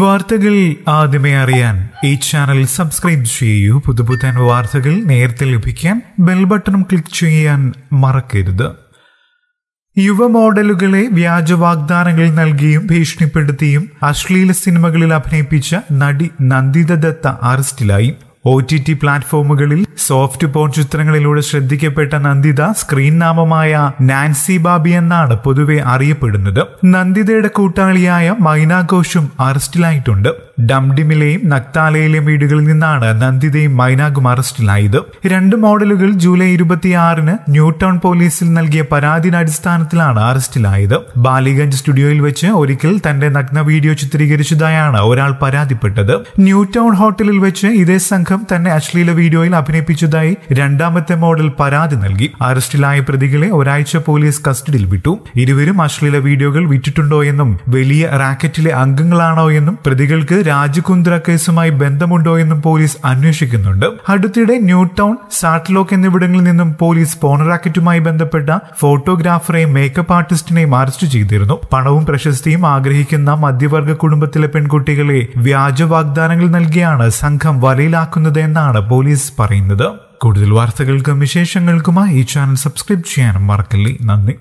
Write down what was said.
വാർത്തകൾ ആദ്യമേ അറിയാൻ ഈ ചാനൽ സബ്സ്ക്രൈബ് ചെയ്യൂ പുതുപുത്തൻ വാർത്തകൾ നേരത്തെ ലഭിക്കാൻ ബെൽ ബട്ടണും ക്ലിക്ക് ചെയ്യാൻ മറക്കരുത് യുവ മോഡലുകളെ വ്യാജ വാഗ്ദാനങ്ങൾ നൽകിയും ഭീഷണിപ്പെടുത്തിയും അശ്ലീല സിനിമകളിൽ അഭിനയിപ്പിച്ച നടി നന്ദിത ദത്ത അറസ്റ്റിലായി ഒ ടി ടി പ്ലാറ്റ്ഫോമുകളിൽ സോഫ്റ്റ് പോൺ ചിത്രങ്ങളിലൂടെ ശ്രദ്ധിക്കപ്പെട്ട നന്ദിത സ്ക്രീൻ നാമമായ നാൻസി ബാബി എന്നാണ് പൊതുവെ അറിയപ്പെടുന്നത് നന്ദിതയുടെ കൂട്ടാളിയായ മൈന ഘോഷും അറസ്റ്റിലായിട്ടുണ്ട് ഡംഡിമിലെയും നക്താലയിലെയും വീടുകളിൽ നിന്നാണ് നന്ദിതയും മൈനാഗും അറസ്റ്റിലായത് രണ്ട് മോഡലുകൾ ജൂലൈ ഇരുപത്തിയാറിന് ന്യൂടൗൺ പോലീസിൽ നൽകിയ പരാതിയുടെ അടിസ്ഥാനത്തിലാണ് അറസ്റ്റിലായത് ബാലിഗഞ്ച് സ്റ്റുഡിയോയിൽ വെച്ച് ഒരിക്കൽ തന്റെ നഗ്ന വീഡിയോ ചിത്രീകരിച്ചതായാണ് ഒരാൾ പരാതിപ്പെട്ടത് ന്യൂടൗൺ ഹോട്ടലിൽ വെച്ച് ഇതേ സംഘം തന്നെ അശ്ലീല വീഡിയോയിൽ അഭിനയിപ്പിച്ചതായി രണ്ടാമത്തെ മോഡൽ പരാതി നൽകി അറസ്റ്റിലായ പ്രതികളെ ഒരാഴ്ച പോലീസ് കസ്റ്റഡിയിൽ വിട്ടു ഇരുവരും അശ്ലീല വീഡിയോകൾ വിറ്റിട്ടുണ്ടോ എന്നും വലിയ റാക്കറ്റിലെ അംഗങ്ങളാണോ എന്നും പ്രതികൾക്ക് രാജകുന്ദ്ര കേസുമായി ബന്ധമുണ്ടോ എന്നും പോലീസ് അന്വേഷിക്കുന്നുണ്ട് അടുത്തിടെ ന്യൂ ടൗൺ സാറ്റ്ലോക്ക് എന്നിവിടങ്ങളിൽ നിന്നും പോലീസ് പോണറാക്കറ്റുമായി ബന്ധപ്പെട്ട ഫോട്ടോഗ്രാഫറെയും മേക്കപ്പ് ആർട്ടിസ്റ്റിനെയും അറസ്റ്റ് ചെയ്തിരുന്നു പണവും പ്രശസ്തിയും ആഗ്രഹിക്കുന്ന മധ്യവർഗ കുടുംബത്തിലെ പെൺകുട്ടികളെ വ്യാജ വാഗ്ദാനങ്ങൾ നൽകിയാണ് സംഘം വലയിലാക്കുന്നത് എന്നാണ് പോലീസ് പറയുന്നത് കൂടുതൽ വാർത്തകൾക്കും വിശേഷങ്ങൾക്കുമായി ഈ ചാനൽ സബ്സ്ക്രൈബ് ചെയ്യാനും മറക്കല്ലേ നന്ദി